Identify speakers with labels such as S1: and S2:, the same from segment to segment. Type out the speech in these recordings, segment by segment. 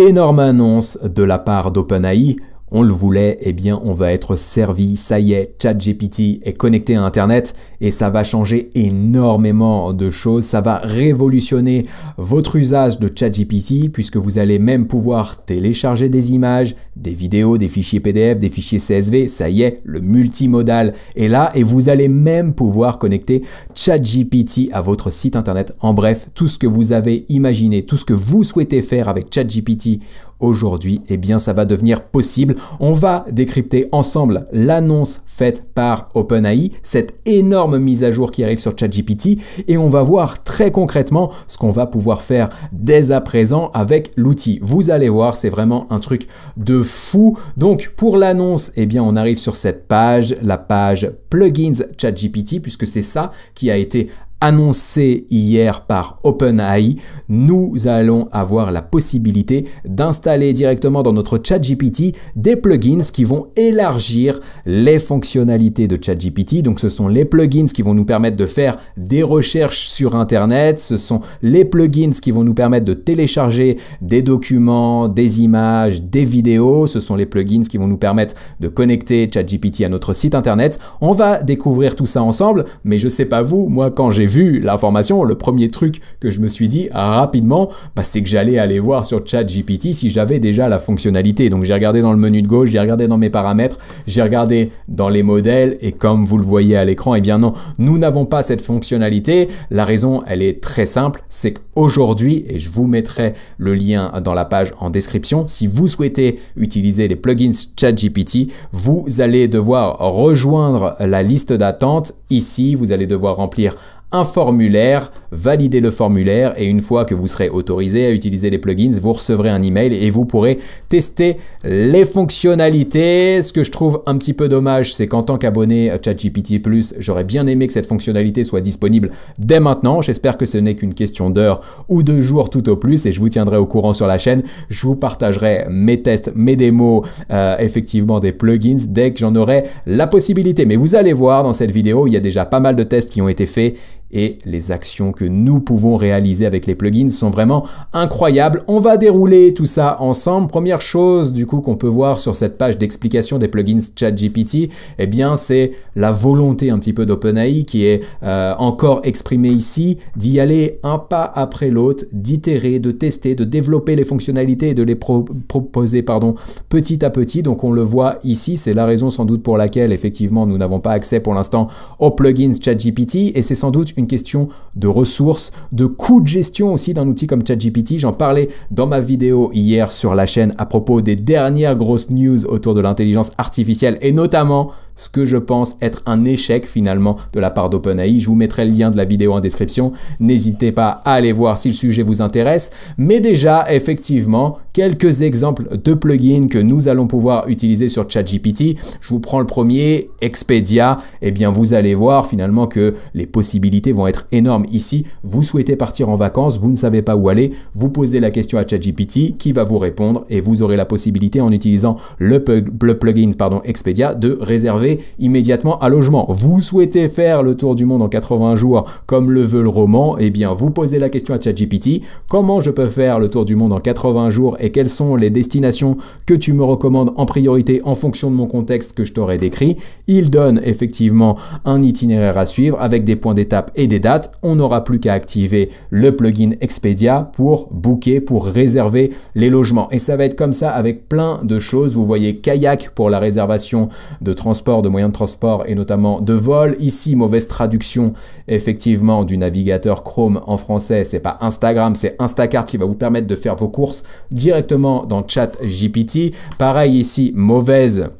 S1: énorme annonce de la part d'OpenAI on le voulait, eh bien on va être servi, ça y est, ChatGPT est connecté à Internet et ça va changer énormément de choses, ça va révolutionner votre usage de ChatGPT puisque vous allez même pouvoir télécharger des images, des vidéos, des fichiers PDF, des fichiers CSV, ça y est, le multimodal est là et vous allez même pouvoir connecter ChatGPT à votre site Internet. En bref, tout ce que vous avez imaginé, tout ce que vous souhaitez faire avec ChatGPT aujourd'hui, et eh bien ça va devenir possible. On va décrypter ensemble l'annonce faite par OpenAI, cette énorme mise à jour qui arrive sur ChatGPT, et on va voir très concrètement ce qu'on va pouvoir faire dès à présent avec l'outil. Vous allez voir, c'est vraiment un truc de fou. Donc pour l'annonce, eh bien on arrive sur cette page, la page plugins ChatGPT, puisque c'est ça qui a été annoncé hier par OpenAI, nous allons avoir la possibilité d'installer directement dans notre ChatGPT des plugins qui vont élargir les fonctionnalités de ChatGPT. Donc ce sont les plugins qui vont nous permettre de faire des recherches sur Internet, ce sont les plugins qui vont nous permettre de télécharger des documents, des images, des vidéos, ce sont les plugins qui vont nous permettre de connecter ChatGPT à notre site Internet. On va découvrir tout ça ensemble, mais je sais pas vous, moi quand j'ai vu l'information, le premier truc que je me suis dit ah, rapidement, bah, c'est que j'allais aller voir sur ChatGPT si j'avais déjà la fonctionnalité. Donc j'ai regardé dans le menu de gauche, j'ai regardé dans mes paramètres, j'ai regardé dans les modèles et comme vous le voyez à l'écran, eh bien non, nous n'avons pas cette fonctionnalité. La raison, elle est très simple, c'est qu'aujourd'hui, et je vous mettrai le lien dans la page en description, si vous souhaitez utiliser les plugins ChatGPT, vous allez devoir rejoindre la liste d'attente. Ici, vous allez devoir remplir un formulaire, validez le formulaire et une fois que vous serez autorisé à utiliser les plugins, vous recevrez un email et vous pourrez tester les fonctionnalités. Ce que je trouve un petit peu dommage, c'est qu'en tant qu'abonné ChatGPT+, j'aurais bien aimé que cette fonctionnalité soit disponible dès maintenant. J'espère que ce n'est qu'une question d'heure ou de jours tout au plus et je vous tiendrai au courant sur la chaîne. Je vous partagerai mes tests, mes démos, euh, effectivement des plugins dès que j'en aurai la possibilité. Mais vous allez voir dans cette vidéo, il y a déjà pas mal de tests qui ont été faits et les actions que nous pouvons réaliser avec les plugins sont vraiment incroyables. On va dérouler tout ça ensemble. Première chose du coup qu'on peut voir sur cette page d'explication des plugins ChatGPT, eh bien c'est la volonté un petit peu d'OpenAI qui est euh, encore exprimée ici, d'y aller un pas après l'autre, d'itérer, de tester, de développer les fonctionnalités et de les proposer pardon, petit à petit. Donc on le voit ici, c'est la raison sans doute pour laquelle effectivement nous n'avons pas accès pour l'instant aux plugins ChatGPT et c'est sans doute une question de ressources, de coûts de gestion aussi d'un outil comme ChatGPT. J'en parlais dans ma vidéo hier sur la chaîne à propos des dernières grosses news autour de l'intelligence artificielle et notamment ce que je pense être un échec finalement de la part d'OpenAI. Je vous mettrai le lien de la vidéo en description. N'hésitez pas à aller voir si le sujet vous intéresse. Mais déjà, effectivement, quelques exemples de plugins que nous allons pouvoir utiliser sur ChatGPT. Je vous prends le premier, Expedia. Eh bien, vous allez voir finalement que les possibilités vont être énormes ici. Vous souhaitez partir en vacances, vous ne savez pas où aller, vous posez la question à ChatGPT qui va vous répondre et vous aurez la possibilité en utilisant le, plugin pardon, Expedia de réserver immédiatement un logement. Vous souhaitez faire le tour du monde en 80 jours comme le veut le roman, eh bien, vous posez la question à ChatGPT, comment je peux faire le tour du monde en 80 jours quelles sont les destinations que tu me recommandes en priorité en fonction de mon contexte que je t'aurais décrit. Il donne effectivement un itinéraire à suivre avec des points d'étape et des dates. On n'aura plus qu'à activer le plugin Expedia pour booker, pour réserver les logements. Et ça va être comme ça avec plein de choses. Vous voyez kayak pour la réservation de transport, de moyens de transport et notamment de vol. Ici, mauvaise traduction effectivement du navigateur Chrome en français. C'est pas Instagram, c'est Instacart qui va vous permettre de faire vos courses directement directement dans Chat GPT, Pareil ici, mauvaise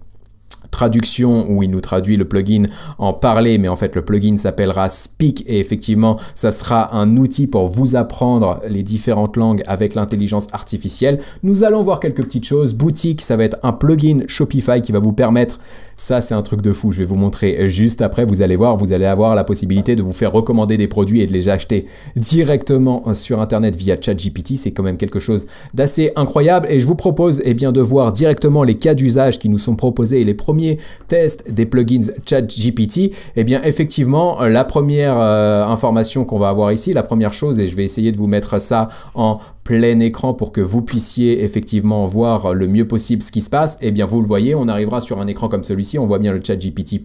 S1: traduction où il nous traduit le plugin en parler, mais en fait le plugin s'appellera Speak et effectivement ça sera un outil pour vous apprendre les différentes langues avec l'intelligence artificielle. Nous allons voir quelques petites choses. Boutique, ça va être un plugin Shopify qui va vous permettre ça, c'est un truc de fou. Je vais vous montrer juste après. Vous allez voir, vous allez avoir la possibilité de vous faire recommander des produits et de les acheter directement sur Internet via ChatGPT. C'est quand même quelque chose d'assez incroyable. Et je vous propose eh bien, de voir directement les cas d'usage qui nous sont proposés et les premiers tests des plugins ChatGPT. Et eh bien, effectivement, la première euh, information qu'on va avoir ici, la première chose, et je vais essayer de vous mettre ça en plein écran pour que vous puissiez effectivement voir le mieux possible ce qui se passe, et eh bien vous le voyez, on arrivera sur un écran comme celui-ci, on voit bien le chat GPT+,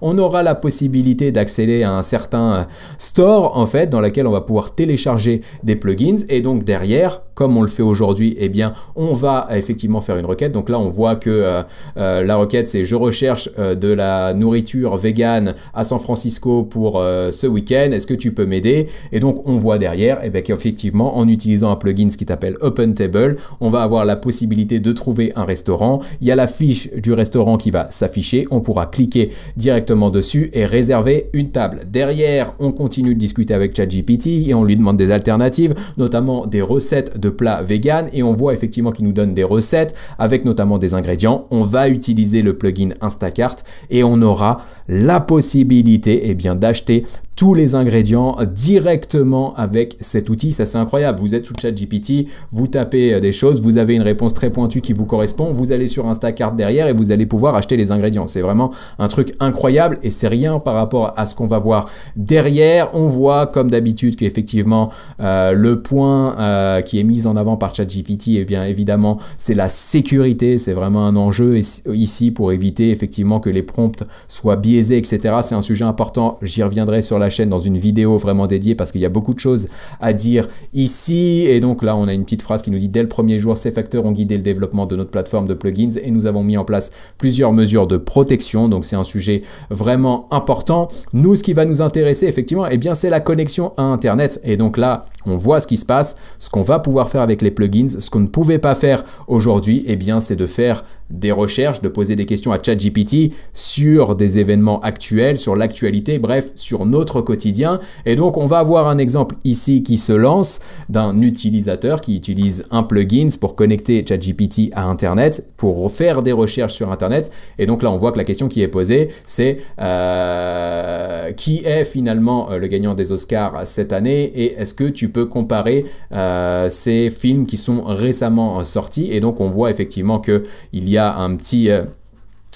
S1: on aura la possibilité d'accéder à un certain store en fait dans lequel on va pouvoir télécharger des plugins et donc derrière, comme on le fait aujourd'hui, et eh bien on va effectivement faire une requête. Donc là on voit que euh, euh, la requête c'est je recherche euh, de la nourriture végane à San Francisco pour ce week-end, est-ce que tu peux m'aider Et donc on voit derrière, et eh bien qu'effectivement en utilisant un plugin qui qui Open table On va avoir la possibilité de trouver un restaurant. Il y a la fiche du restaurant qui va s'afficher. On pourra cliquer directement dessus et réserver une table. Derrière, on continue de discuter avec ChatGPT et on lui demande des alternatives, notamment des recettes de plats vegan. Et on voit effectivement qu'il nous donne des recettes avec notamment des ingrédients. On va utiliser le plugin Instacart et on aura la possibilité et eh bien d'acheter tous les ingrédients directement avec cet outil. Ça, c'est incroyable. Vous êtes sous ChatGPT, vous tapez euh, des choses, vous avez une réponse très pointue qui vous correspond, vous allez sur Instacart derrière et vous allez pouvoir acheter les ingrédients. C'est vraiment un truc incroyable et c'est rien par rapport à ce qu'on va voir derrière. On voit, comme d'habitude, qu'effectivement, effectivement euh, le point euh, qui est mis en avant par ChatGPT, et eh bien évidemment, c'est la sécurité. C'est vraiment un enjeu ici pour éviter effectivement que les prompts soient biaisés, etc. C'est un sujet important. J'y reviendrai sur la chaîne dans une vidéo vraiment dédiée parce qu'il y a beaucoup de choses à dire ici. Et donc là, on a une petite phrase qui nous dit dès le premier jour, ces facteurs ont guidé le développement de notre plateforme de plugins et nous avons mis en place plusieurs mesures de protection. Donc c'est un sujet vraiment important. Nous, ce qui va nous intéresser effectivement, et eh bien c'est la connexion à Internet. Et donc là, on voit ce qui se passe, ce qu'on va pouvoir faire avec les plugins, ce qu'on ne pouvait pas faire aujourd'hui, eh bien c'est de faire des recherches, de poser des questions à ChatGPT sur des événements actuels, sur l'actualité, bref, sur notre quotidien. Et donc on va avoir un exemple ici qui se lance d'un utilisateur qui utilise un plugin pour connecter ChatGPT à Internet, pour faire des recherches sur Internet. Et donc là on voit que la question qui est posée, c'est euh, qui est finalement euh, le gagnant des Oscars cette année et est-ce que tu comparer euh, ces films qui sont récemment euh, sortis et donc on voit effectivement que il y a un petit... Euh,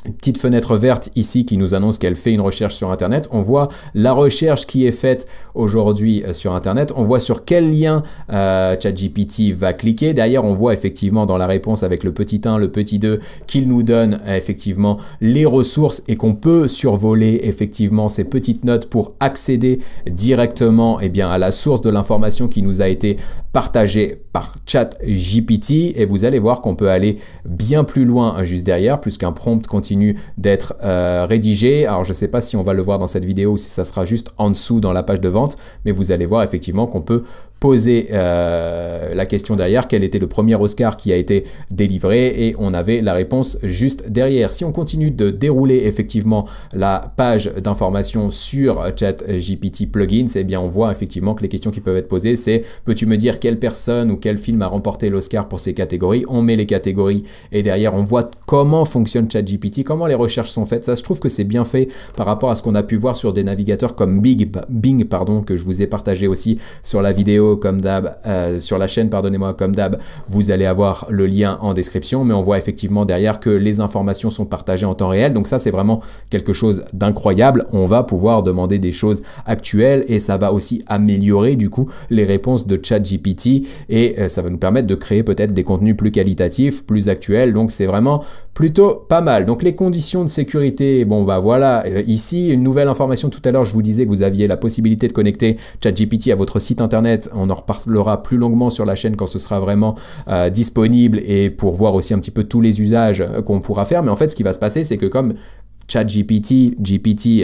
S1: petite fenêtre verte ici qui nous annonce qu'elle fait une recherche sur Internet. On voit la recherche qui est faite aujourd'hui euh, sur Internet. On voit sur quel lien euh, ChatGPT va cliquer. D'ailleurs, on voit effectivement dans la réponse avec le petit 1, le petit 2, qu'il nous donne euh, effectivement les ressources et qu'on peut survoler effectivement ces petites notes pour accéder directement et eh bien, à la source de l'information qui nous a été partagée chat GPT et vous allez voir qu'on peut aller bien plus loin hein, juste derrière puisqu'un prompt continue d'être euh, rédigé. Alors je ne sais pas si on va le voir dans cette vidéo ou si ça sera juste en dessous dans la page de vente, mais vous allez voir effectivement qu'on peut poser euh, la question derrière, quel était le premier Oscar qui a été délivré, et on avait la réponse juste derrière. Si on continue de dérouler effectivement la page d'information sur ChatGPT plugins, eh bien on voit effectivement que les questions qui peuvent être posées, c'est peux-tu me dire quelle personne ou quel film a remporté l'Oscar pour ces catégories On met les catégories et derrière on voit comment fonctionne ChatGPT, comment les recherches sont faites. Ça, je trouve que c'est bien fait par rapport à ce qu'on a pu voir sur des navigateurs comme Bing, pardon, que je vous ai partagé aussi sur la vidéo comme d'hab euh, sur la chaîne, pardonnez-moi comme d'hab, vous allez avoir le lien en description, mais on voit effectivement derrière que les informations sont partagées en temps réel. Donc ça c'est vraiment quelque chose d'incroyable. On va pouvoir demander des choses actuelles et ça va aussi améliorer du coup les réponses de ChatGPT et euh, ça va nous permettre de créer peut-être des contenus plus qualitatifs, plus actuels. Donc c'est vraiment plutôt pas mal. Donc les conditions de sécurité, bon bah voilà, euh, ici une nouvelle information tout à l'heure, je vous disais que vous aviez la possibilité de connecter ChatGPT à votre site internet on en reparlera plus longuement sur la chaîne quand ce sera vraiment euh, disponible et pour voir aussi un petit peu tous les usages euh, qu'on pourra faire. Mais en fait, ce qui va se passer, c'est que comme ChatGPT, GPT-4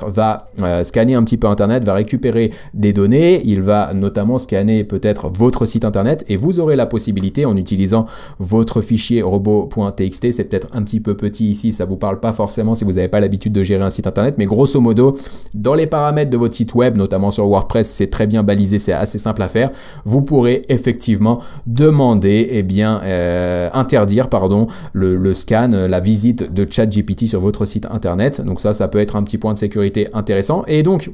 S1: euh, va euh, scanner un petit peu Internet, va récupérer des données, il va notamment scanner peut-être votre site Internet et vous aurez la possibilité en utilisant votre fichier robot.txt, c'est peut-être un petit peu petit ici, ça ne vous parle pas forcément si vous n'avez pas l'habitude de gérer un site Internet, mais grosso modo, dans les paramètres de votre site web, notamment sur WordPress, c'est très bien balisé, c'est assez simple à faire, vous pourrez effectivement demander, et eh bien, euh, interdire, pardon, le scan, la visite de ChatGPT sur votre site internet. Donc ça, ça peut être un petit point de sécurité intéressant. Et donc,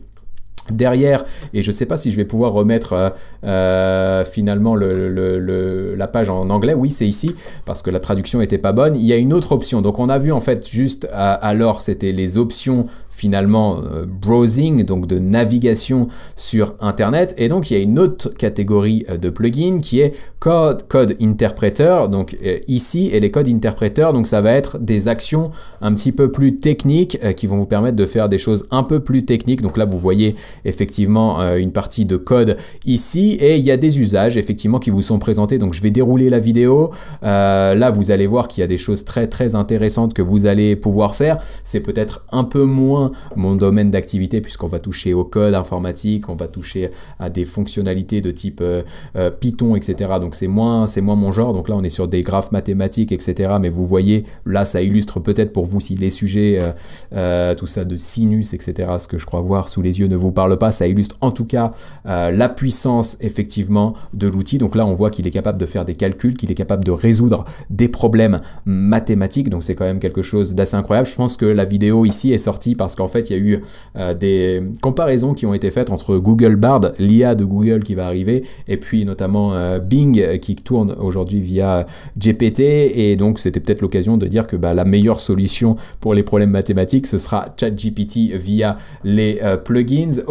S1: derrière et je ne sais pas si je vais pouvoir remettre euh, euh, finalement la page en anglais oui c'est ici parce que la traduction était pas bonne il y a une autre option donc on a vu en fait juste euh, alors c'était les options finalement browsing donc de navigation sur internet et donc il y a une autre catégorie de plugin qui est code code interpréteur donc ici et les codes interpréteurs donc ça va être des actions un petit peu plus techniques qui vont vous permettre de faire des choses un peu plus techniques donc là vous voyez effectivement euh, une partie de code ici et il y a des usages effectivement qui vous sont présentés. Donc je vais dérouler la vidéo. Euh, là vous allez voir qu'il y a des choses très très intéressantes que vous allez pouvoir faire. C'est peut-être un peu moins mon domaine d'activité puisqu'on va toucher au code informatique, on va toucher à des fonctionnalités de type euh, Python, etc. Donc c'est moins c'est moins mon genre. Donc là on est sur des graphes mathématiques, etc. Mais vous voyez là ça illustre peut-être pour vous si les sujets tout ça de sinus, etc. Ce que je crois voir sous les yeux ne vous parle pas, ça illustre en tout cas euh, la puissance effectivement de l'outil. Donc là, on voit qu'il est capable de faire des calculs, qu'il est capable de résoudre des problèmes mathématiques. Donc c'est quand même quelque chose d'assez incroyable. Je pense que la vidéo ici est sortie parce qu'en fait, il y a eu euh, des comparaisons qui ont été faites entre Google Bard, l'IA de Google qui va arriver, et puis notamment euh, Bing qui tourne aujourd'hui via GPT. Et donc c'était peut-être l'occasion de dire que bah, la meilleure solution pour les problèmes mathématiques, ce sera ChatGPT via les plugins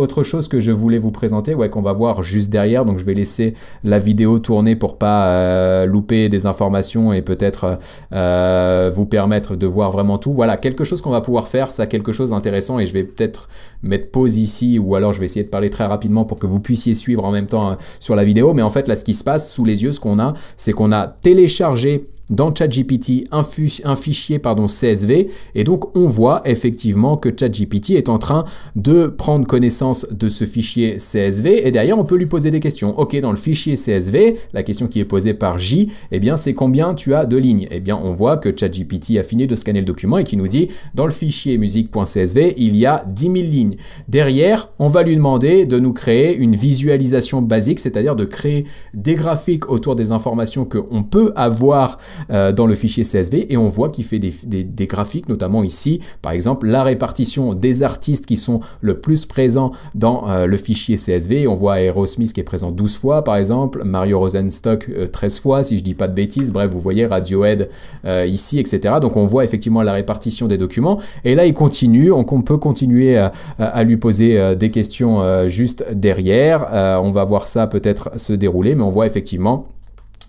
S1: autre chose que je voulais vous présenter, ouais, qu'on va voir juste derrière, donc je vais laisser la vidéo tourner pour pas euh, louper des informations et peut-être euh, vous permettre de voir vraiment tout. Voilà, quelque chose qu'on va pouvoir faire, ça quelque chose d'intéressant et je vais peut-être mettre pause ici ou alors je vais essayer de parler très rapidement pour que vous puissiez suivre en même temps hein, sur la vidéo. Mais en fait, là, ce qui se passe sous les yeux, ce qu'on a, c'est qu'on a téléchargé dans ChatGPT un, fichier pardon, CSV et donc on voit effectivement que ChatGPT est en train de prendre connaissance de ce fichier CSV et derrière on peut lui poser des questions. Ok, dans le fichier CSV, la question qui est posée par J, eh bien c'est combien tu as de lignes Eh bien on voit que ChatGPT a fini de scanner le document et qui nous dit dans le fichier musique.csv il y a 10 000 lignes. Derrière, on va lui demander de nous créer une visualisation basique, c'est-à-dire de créer des graphiques autour des informations que on peut avoir euh, dans le fichier CSV et on voit qu'il fait des, des, des, graphiques, notamment ici, par exemple, la répartition des artistes qui sont le plus présents dans euh, le fichier CSV. On voit Aerosmith qui est présent 12 fois, par exemple, Mario Rosenstock 13 euh, fois, si je dis pas de bêtises. Bref, vous voyez Radiohead ici, etc. Donc on voit effectivement la répartition des documents. Et là, il continue. on peut continuer à, à lui poser des questions juste derrière. on va voir ça peut-être se dérouler, mais on voit effectivement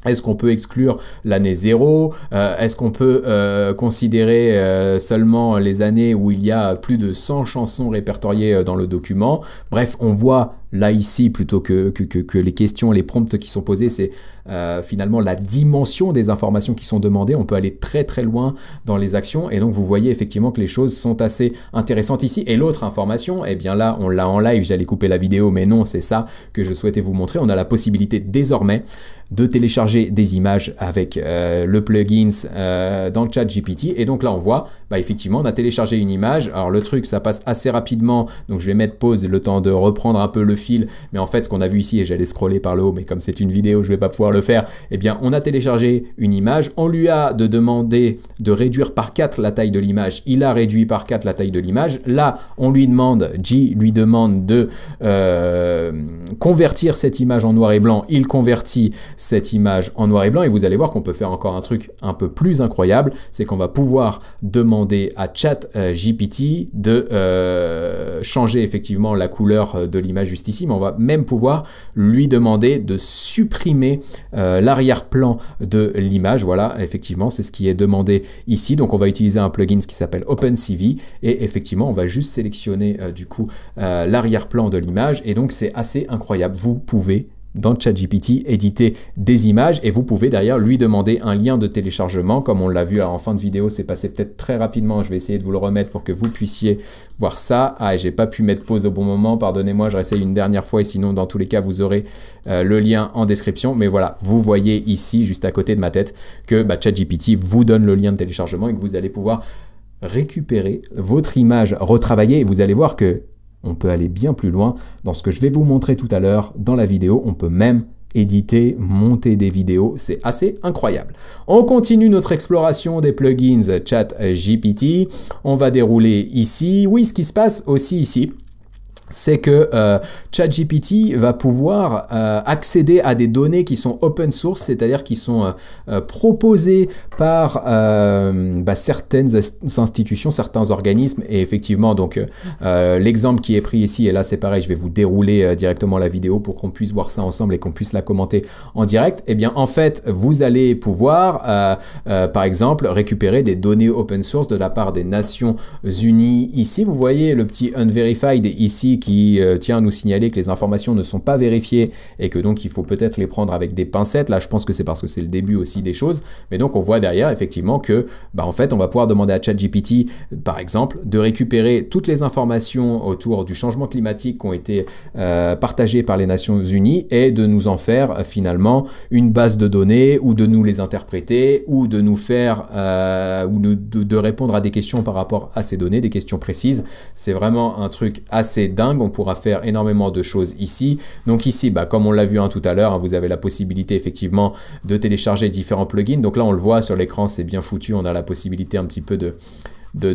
S1: est-ce qu'on peut exclure l'année zéro euh, Est-ce qu'on peut euh, considérer euh, seulement les années où il y a plus de 100 chansons répertoriées dans le document Bref, on voit là ici, plutôt que, que, que les questions, les prompts qui sont posés, c'est euh, finalement la dimension des informations qui sont demandées. On peut aller très très loin dans les actions et donc vous voyez effectivement que les choses sont assez intéressantes ici. Et l'autre information, eh bien là on l'a en live, j'allais couper la vidéo mais non c'est ça que je souhaitais vous montrer. On a la possibilité désormais de télécharger des images avec euh, le plugins euh, dans le chat GPT. Et donc là, on voit, bah, effectivement, on a téléchargé une image. Alors le truc, ça passe assez rapidement. Donc je vais mettre pause le temps de reprendre un peu le fil. Mais en fait, ce qu'on a vu ici, et j'allais scroller par le haut, mais comme c'est une vidéo, je vais pas pouvoir le faire, eh bien, on a téléchargé une image, on lui a de demander de réduire par 4 la taille de l'image, il a réduit par 4 la taille de l'image. Là, on lui demande, J lui demande de euh, convertir cette image en noir et blanc, il convertit cette image en noir et blanc et vous allez voir qu'on peut faire encore un truc un peu plus incroyable, c'est qu'on va pouvoir demander à chat euh, GPT de euh, changer effectivement la couleur de l'image juste ici, mais on va même pouvoir lui demander de supprimer euh, l'arrière-plan de l'image. Voilà, effectivement, c'est ce qui est demandé ici. Donc on va utiliser un plugin qui s'appelle OpenCV et effectivement, on va juste sélectionner euh, du coup euh, l'arrière-plan de l'image et donc c'est assez incroyable. Vous pouvez dans ChatGPT éditer des images et vous pouvez derrière lui demander un lien de téléchargement comme on l'a vu en fin de vidéo c'est passé peut-être très rapidement je vais essayer de vous le remettre pour que vous puissiez voir ça ah j'ai pas pu mettre pause au bon moment pardonnez-moi je réessaye une dernière fois et sinon dans tous les cas vous aurez euh, le lien en description mais voilà vous voyez ici juste à côté de ma tête que bah, ChatGPT vous donne le lien de téléchargement et que vous allez pouvoir récupérer votre image retravaillée et vous allez voir que on peut aller bien plus loin dans ce que je vais vous montrer tout à l'heure dans la vidéo. On peut même éditer, monter des vidéos, c'est assez incroyable. On continue notre exploration des plugins Chat GPT. On va dérouler ici. Oui, ce qui se passe aussi ici, c'est que euh, ChatGPT va pouvoir euh, accéder à des données qui sont open source, c'est-à-dire qui sont euh, euh, proposées par bah, certaines institutions, certains organismes. Et effectivement, donc l'exemple qui est pris ici, et là c'est pareil, je vais vous dérouler directement la vidéo pour qu'on puisse voir ça ensemble et qu'on puisse la commenter en direct. Et eh bien en fait, vous allez pouvoir, par exemple, récupérer des données open source de la part des Nations Unies. Ici, vous voyez le petit unverified ici qui tient à nous signaler que les informations ne sont pas vérifiées et que donc il faut peut-être les prendre avec des pincettes. Là, je pense que c'est parce que c'est le début aussi des choses. Mais donc on voit derrière effectivement que, bah, en fait, on va pouvoir demander à ChatGPT, par exemple, de récupérer toutes les informations autour du changement climatique qui ont été euh, partagées par les Nations Unies et de nous en faire euh, finalement une base de données ou de nous les interpréter ou de nous faire euh, ou de, répondre à des questions par rapport à ces données, des questions précises. C'est vraiment un truc assez dingue. On pourra faire énormément de choses ici. Donc ici, bah, comme on l'a vu un hein, tout à l'heure, hein, vous avez la possibilité effectivement de télécharger différents plugins. Donc là, on le voit sur l'écran, c'est bien foutu. On a la possibilité un petit peu de, de,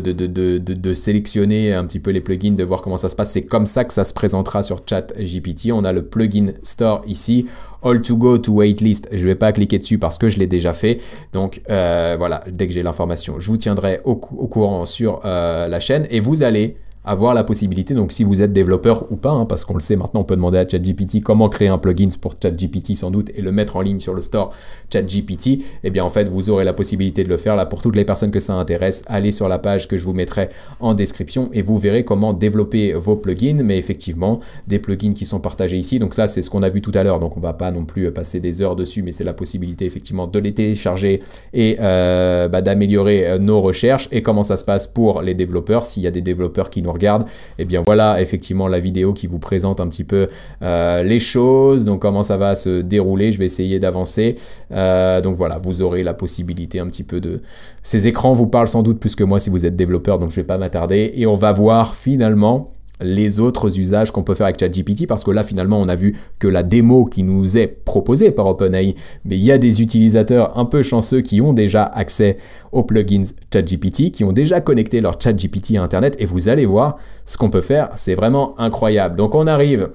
S1: de, sélectionner un petit peu les plugins, de voir comment ça se passe. C'est comme ça que ça se présentera sur chat GPT. On a le plugin store ici. All to go to waitlist. Je vais pas cliquer dessus parce que je l'ai déjà fait. Donc euh, voilà, dès que j'ai l'information, je vous tiendrai au, courant sur euh, la chaîne et vous allez avoir la possibilité, donc si vous êtes développeur ou pas, hein, parce qu'on le sait maintenant, on peut demander à ChatGPT comment créer un plugin pour ChatGPT sans doute et le mettre en ligne sur le store ChatGPT, et eh bien en fait vous aurez la possibilité de le faire. Là pour toutes les personnes que ça intéresse, allez sur la page que je vous mettrai en description et vous verrez comment développer vos plugins, mais effectivement des plugins qui sont partagés ici. Donc ça c'est ce qu'on a vu tout à l'heure, donc on va pas non plus passer des heures dessus, mais c'est la possibilité effectivement de les télécharger et euh, bah, d'améliorer euh, nos recherches et comment ça se passe pour les développeurs, s'il y a des développeurs qui nous regarde, et eh bien voilà effectivement la vidéo qui vous présente un petit peu euh, les choses, donc comment ça va se dérouler, je vais essayer d'avancer. Euh, donc voilà, vous aurez la possibilité un petit peu de... Ces écrans vous parlent sans doute plus que moi si vous êtes développeur, donc je ne vais pas m'attarder, et on va voir finalement les autres usages qu'on peut faire avec ChatGPT, parce que là finalement on a vu que la démo qui nous est proposée par OpenAI, mais il y a des utilisateurs un peu chanceux qui ont déjà accès aux plugins ChatGPT, qui ont déjà connecté leur ChatGPT à Internet, et vous allez voir, ce qu'on peut faire, c'est vraiment incroyable. Donc on arrive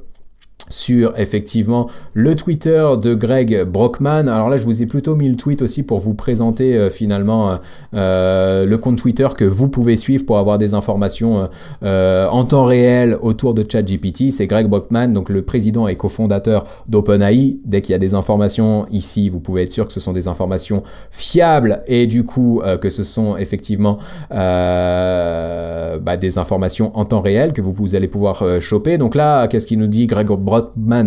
S1: sur effectivement le Twitter de Greg Brockman. Alors là, je vous ai plutôt mis le tweet aussi pour vous présenter euh, finalement euh, euh, le compte Twitter que vous pouvez suivre pour avoir des informations en temps réel autour de ChatGPT. C'est Greg Brockman, donc le président et cofondateur d'OpenAI. Dès qu'il y a des informations ici, vous pouvez être sûr que ce sont des informations fiables et du coup que ce sont effectivement bah, des informations en temps réel que vous, vous allez pouvoir choper. Donc là, qu'est-ce qu'il nous dit Greg Brockman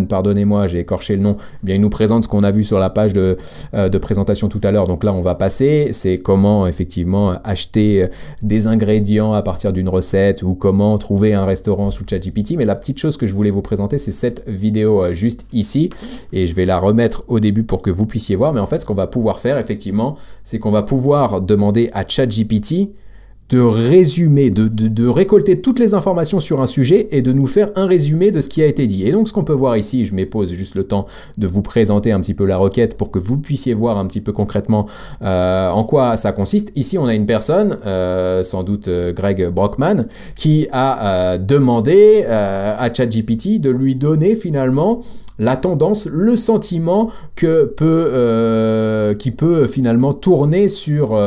S1: pardonnez-moi, j'ai écorché le nom, eh bien, il nous présente ce qu'on a vu sur la page de, euh, de présentation tout à l'heure. Donc là, on va passer. C'est comment effectivement acheter euh, des ingrédients à partir d'une recette ou comment trouver un restaurant sous ChatGPT. Mais la petite chose que je voulais vous présenter, c'est cette vidéo euh, juste ici. Et je vais la remettre au début pour que vous puissiez voir. Mais en fait, ce qu'on va pouvoir faire, effectivement, c'est qu'on va pouvoir demander à ChatGPT de résumer, de, récolter toutes les informations sur un sujet et de nous faire un résumé de ce qui a été dit. Et donc ce qu'on peut voir ici, je m'épose juste le temps de vous présenter un petit peu la requête pour que vous puissiez voir un petit peu concrètement euh, en quoi ça consiste. Ici, on a une personne, euh, sans doute euh, Greg Brockman, qui a demandé à ChatGPT de lui donner finalement la tendance, le sentiment que peut, qui peut finalement tourner sur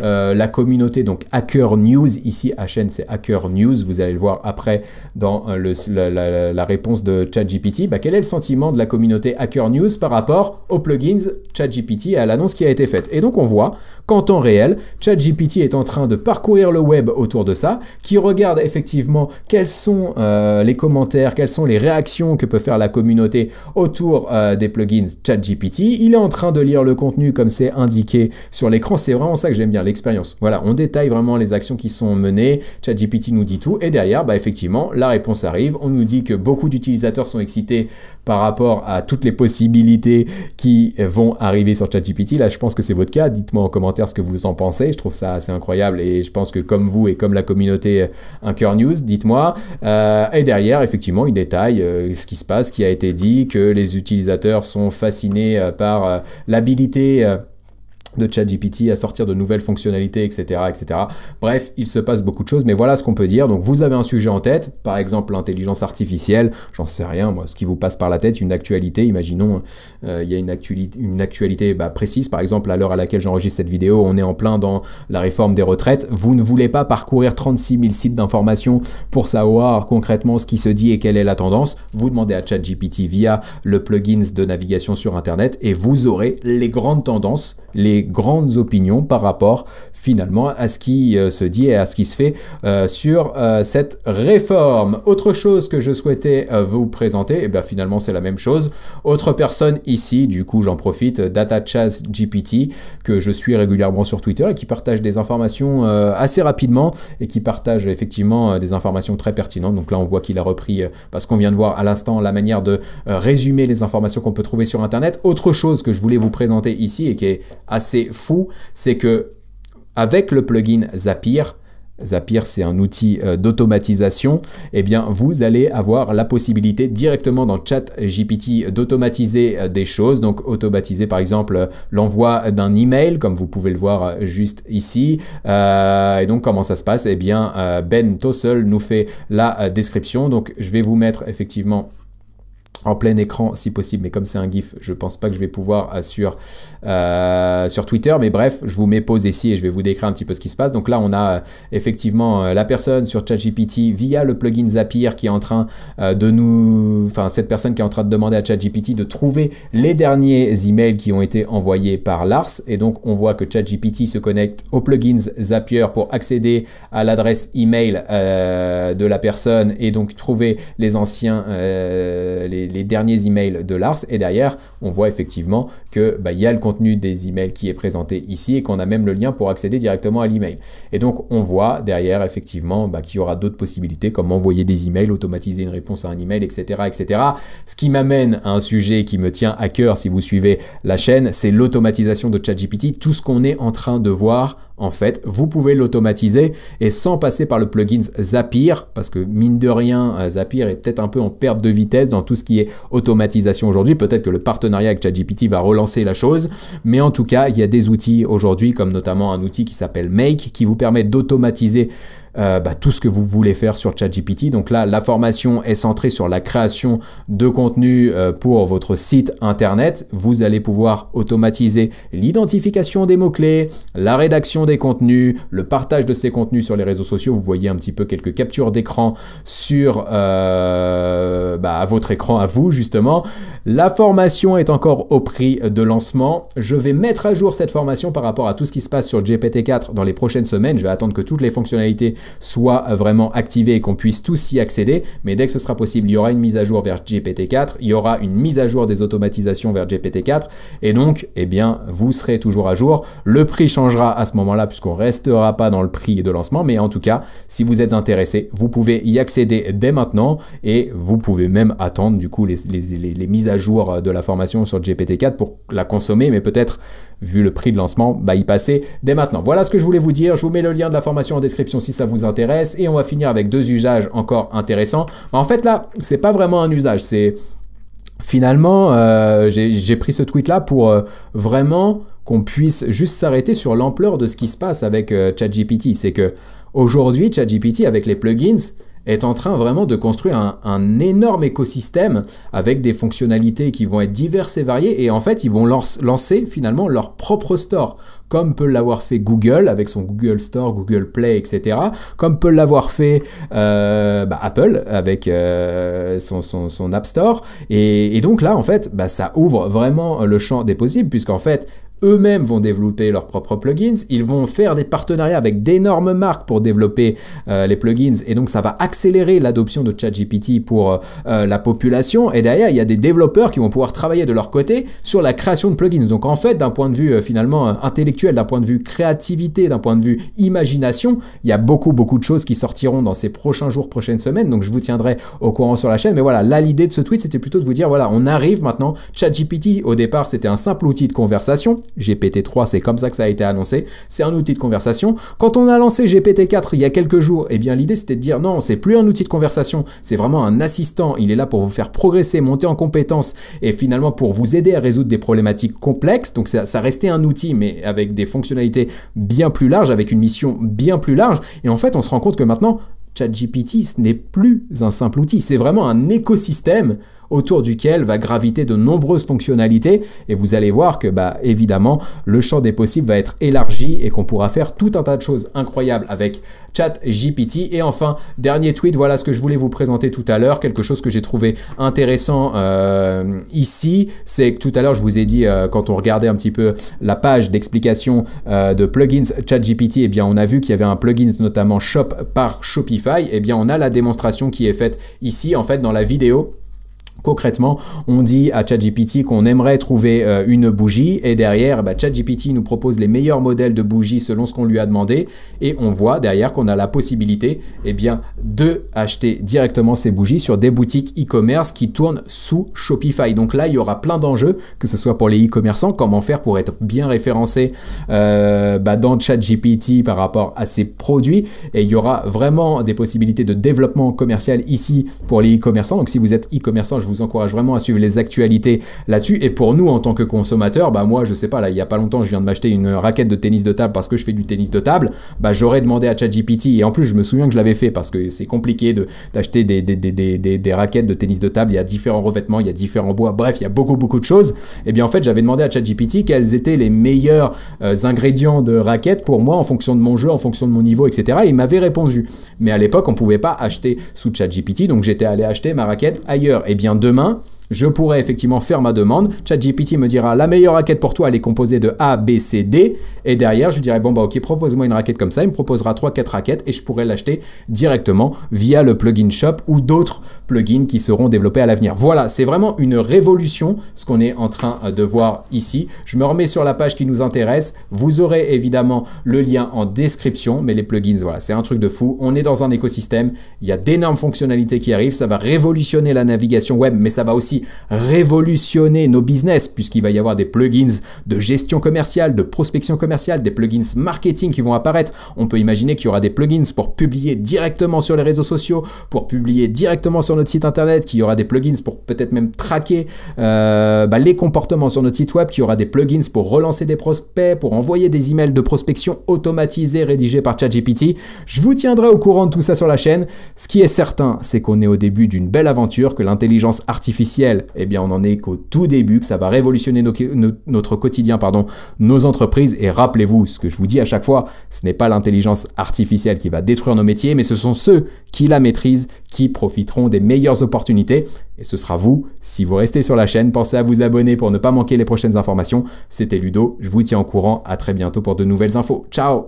S1: la communauté, donc à cœur News. Ici, HN, c'est Hacker News. Vous allez le voir après dans euh, le, la, réponse de ChatGPT. Bah, quel est le sentiment de la communauté Hacker News par rapport aux plugins ChatGPT et à l'annonce qui a été faite Et donc, on voit qu'en temps réel, ChatGPT est en train de parcourir le web autour de ça, qui regarde effectivement quels sont euh, les commentaires, quelles sont les réactions que peut faire la communauté autour euh, des plugins ChatGPT. Il est en train de lire le contenu comme c'est indiqué sur l'écran. C'est vraiment ça que j'aime bien, l'expérience. Voilà, on détaille vraiment les actions qui sont menées. ChatGPT nous dit tout. Et derrière, bah, effectivement, la réponse arrive. On nous dit que beaucoup d'utilisateurs sont excités par rapport à toutes les possibilités qui vont arriver sur ChatGPT. Là, je pense que c'est votre cas. Dites-moi en commentaire ce que vous en pensez. Je trouve ça assez incroyable et je pense que comme vous et comme la communauté Un News, dites-moi. Euh, et derrière, effectivement, il détaille euh, ce qui se passe, qui a été dit, que les utilisateurs sont fascinés euh, par l'habilité de ChatGPT à sortir de nouvelles fonctionnalités, etc., etc. Bref, il se passe beaucoup de choses, mais voilà ce qu'on peut dire. Donc, vous avez un sujet en tête, par exemple l'intelligence artificielle, j'en sais rien, moi, ce qui vous passe par la tête, une actualité, imaginons, euh, il y a une, actualité, une actualité bah, précise, par exemple, à l'heure à laquelle j'enregistre cette vidéo, on est en plein dans la réforme des retraites, vous ne voulez pas parcourir 36 000 sites d'information pour savoir concrètement ce qui se dit et quelle est la tendance, vous demandez à ChatGPT via le plugin de navigation sur Internet et vous aurez les grandes tendances, les grandes opinions par rapport finalement à ce qui euh, se dit et à ce qui se fait euh, sur euh, cette réforme. Autre chose que je souhaitais vous présenter, et eh bien finalement c'est la même chose. Autre personne ici, du coup j'en profite, DataChas GPT, que je suis régulièrement sur Twitter et qui partage des informations assez rapidement et qui partage effectivement des informations très pertinentes. Donc là on voit qu'il a repris, parce qu'on vient de voir à l'instant la manière de résumer les informations qu'on peut trouver sur Internet. Autre chose que je voulais vous présenter ici et qui est assez c'est fou, c'est que avec le plugin Zapier, Zapier c'est un outil euh, d'automatisation, et eh bien vous allez avoir la possibilité directement dans Chat GPT d'automatiser euh, des choses, donc automatiser par exemple l'envoi d'un email comme vous pouvez le voir euh, juste ici. et donc comment ça se passe et eh bien Ben Tossel nous fait la description, donc je vais vous mettre effectivement en plein écran si possible, mais comme c'est un GIF, je pense pas que je vais pouvoir euh, sur, euh, sur Twitter, mais bref, je vous mets pause ici et je vais vous décrire un petit peu ce qui se passe. Donc là, on a euh, effectivement la personne sur ChatGPT via le plugin Zapier qui est en train de nous, enfin cette personne qui est en train de demander à ChatGPT de trouver les derniers emails qui ont été envoyés par Lars, et donc on voit que ChatGPT se connecte au plugin Zapier pour accéder à l'adresse email de la personne et donc trouver les anciens, les, les derniers emails de Lars. Et derrière, on voit effectivement que bah, y a le contenu des emails qui est présenté ici et qu'on a même le lien pour accéder directement à l'email. Et donc on voit derrière effectivement bah, qu'il y aura d'autres possibilités comme envoyer des emails, automatiser une réponse à un email, etc. etc. Ce qui m'amène à un sujet qui me tient à cœur si vous suivez la chaîne, c'est l'automatisation de ChatGPT, tout ce qu'on est en train de voir en fait, vous pouvez l'automatiser et sans passer par le plugin Zapier, parce que mine de rien, euh, Zapier est peut-être un peu en perte de vitesse dans tout ce qui est automatisation aujourd'hui. Peut-être que le partenariat avec ChatGPT va relancer la chose. Mais en tout cas, il y a des outils aujourd'hui, comme notamment un outil qui s'appelle Make, qui vous permet d'automatiser euh, bah, tout ce que vous voulez faire sur ChatGPT. Donc là, la formation est centrée sur la création de contenu euh, pour votre site internet. Vous allez pouvoir automatiser l'identification des mots-clés, la rédaction des contenus, le partage de ces contenus sur les réseaux sociaux. Vous voyez un petit peu quelques captures d'écran sur euh, bah, à votre écran, à vous justement. La formation est encore au prix de lancement. Je vais mettre à jour cette formation par rapport à tout ce qui se passe sur GPT-4 dans les prochaines semaines. Je vais attendre que toutes les fonctionnalités soit vraiment activé et qu'on puisse tous y accéder. Mais dès que ce sera possible, il y aura une mise à jour vers GPT-4, il y aura une mise à jour des automatisations vers GPT-4, et donc, eh bien, vous serez toujours à jour. Le prix changera à ce moment-là, puisqu'on restera pas dans le prix de lancement, mais en tout cas, si vous êtes intéressé, vous pouvez y accéder dès maintenant, et vous pouvez même attendre, du coup, les, les mises à jour de la formation sur GPT-4 pour la consommer, mais peut-être vu le prix de lancement, bah, y passer dès maintenant. Voilà ce que je voulais vous dire. Je vous mets le lien de la formation en description si ça vous intéresse. Et on va finir avec deux usages encore intéressants. Bah, en fait, là, c'est pas vraiment un usage. C'est finalement, euh, j'ai pris ce tweet-là pour euh, vraiment qu'on puisse juste s'arrêter sur l'ampleur de ce qui se passe avec euh, ChatGPT. C'est que aujourd'hui, ChatGPT, avec les plugins, est en train vraiment de construire un, énorme écosystème avec des fonctionnalités qui vont être diverses et variées et en fait ils vont lancer finalement leur propre store comme peut l'avoir fait Google avec son Google Store, Google Play, etc. Comme peut l'avoir fait euh, bah, Apple avec euh, son, son, App Store. Et, donc là, en fait, bah, ça ouvre vraiment le champ des possibles, puisqu'en fait, eux-mêmes vont développer leurs propres plugins, ils vont faire des partenariats avec d'énormes marques pour développer euh, les plugins et donc ça va accélérer l'adoption de ChatGPT pour euh, euh, la population et derrière il y a des développeurs qui vont pouvoir travailler de leur côté sur la création de plugins. Donc en fait d'un point de vue finalement intellectuel, d'un point de vue créativité, d'un point de vue imagination, il y a beaucoup beaucoup de choses qui sortiront dans ces prochains jours, prochaines semaines. Donc je vous tiendrai au courant sur la chaîne. Mais voilà, là l'idée de ce tweet c'était plutôt de vous dire voilà on arrive maintenant. ChatGPT au départ c'était un simple outil de conversation GPT-3, c'est comme ça que ça a été annoncé, c'est un outil de conversation. Quand on a lancé GPT-4 il y a quelques jours, eh bien l'idée c'était de dire non, c'est plus un outil de conversation, c'est vraiment un assistant, il est là pour vous faire progresser, monter en compétences et finalement pour vous aider à résoudre des problématiques complexes. Donc ça, ça restait un outil mais avec des fonctionnalités bien plus larges, avec une mission bien plus large. Et en fait on se rend compte que maintenant, ChatGPT, ce n'est plus un simple outil, c'est vraiment un écosystème autour duquel va graviter de nombreuses fonctionnalités et vous allez voir que bah évidemment le champ des possibles va être élargi et qu'on pourra faire tout un tas de choses incroyables avec ChatGPT et enfin dernier tweet voilà ce que je voulais vous présenter tout à l'heure quelque chose que j'ai trouvé intéressant euh, ici c'est que tout à l'heure je vous ai dit euh, quand on regardait un petit peu la page d'explication euh, de plugins ChatGPT et eh bien on a vu qu'il y avait un plugin notamment Shop par Shopify et eh bien on a la démonstration qui est faite ici en fait dans la vidéo Concrètement, on dit à ChatGPT qu'on aimerait trouver euh, une bougie et derrière, bah, ChatGPT nous propose les meilleurs modèles de bougies selon ce qu'on lui a demandé et on voit derrière qu'on a la possibilité eh bien, de acheter directement ces bougies sur des boutiques e-commerce qui tournent sous Shopify. Donc là, il y aura plein d'enjeux, que ce soit pour les e-commerçants, comment faire pour être bien référencé euh, bah, dans ChatGPT par rapport à ces produits et il y aura vraiment des possibilités de développement commercial ici pour les e-commerçants. Donc si vous êtes e-commerçant, je vous encourage vraiment à suivre les actualités là-dessus. Et pour nous, en tant que consommateurs, bah moi, je sais pas, là, il y a pas longtemps, je viens de m'acheter une raquette de tennis de table parce que je fais du tennis de table. Bah, j'aurais demandé à ChatGPT. Et en plus, je me souviens que je l'avais fait parce que c'est compliqué d'acheter des, des, des, raquettes de tennis de table. Il y a différents revêtements, il y a différents bois. Bref, il y a beaucoup, beaucoup de choses. Et eh bien, en fait, j'avais demandé à ChatGPT quels étaient les meilleurs euh, ingrédients de raquette pour moi en fonction de mon jeu, en fonction de mon niveau, etc. Et il m'avait répondu. Mais à l'époque, on pouvait pas acheter sous ChatGPT. Donc, j'étais allé acheter ma raquette ailleurs. Et eh bien, demain je pourrais effectivement faire ma demande. ChatGPT me dira la meilleure raquette pour toi, elle est composée de A, B, C, D. Et derrière, je dirais bon bah ok, propose-moi une raquette comme ça. Il me proposera 3-4 raquettes et je pourrais l'acheter directement via le plugin shop ou d'autres plugins qui seront développés à l'avenir. Voilà, c'est vraiment une révolution ce qu'on est en train euh, de voir ici. Je me remets sur la page qui nous intéresse. Vous aurez évidemment le lien en description, mais les plugins, voilà, c'est un truc de fou. On est dans un écosystème, il y a d'énormes fonctionnalités qui arrivent, ça va révolutionner la navigation web, mais ça va aussi révolutionner nos business puisqu'il va y avoir des plugins de gestion commerciale, de prospection commerciale, des plugins marketing qui vont apparaître. On peut imaginer qu'il y aura des plugins pour publier directement sur les réseaux sociaux, pour publier directement sur notre site internet, qu'il y aura des plugins pour peut-être même traquer euh, bah, les comportements sur notre site web, qu'il y aura des plugins pour relancer des prospects, pour envoyer des emails de prospection automatisés rédigés par ChatGPT. Je vous tiendrai au courant de tout ça sur la chaîne. Ce qui est certain, c'est qu'on est au début d'une belle aventure, que l'intelligence artificielle eh bien, on en est qu'au tout début, que ça va révolutionner notre quotidien, pardon, nos entreprises. Et rappelez-vous, ce que je vous dis à chaque fois, ce n'est pas l'intelligence artificielle qui va détruire nos métiers, mais ce sont ceux qui la maîtrisent qui profiteront des meilleures opportunités. Et ce sera vous. Si vous restez sur la chaîne, pensez à vous abonner pour ne pas manquer les prochaines informations. C'était Ludo, je vous tiens au courant. À très bientôt pour de nouvelles infos. Ciao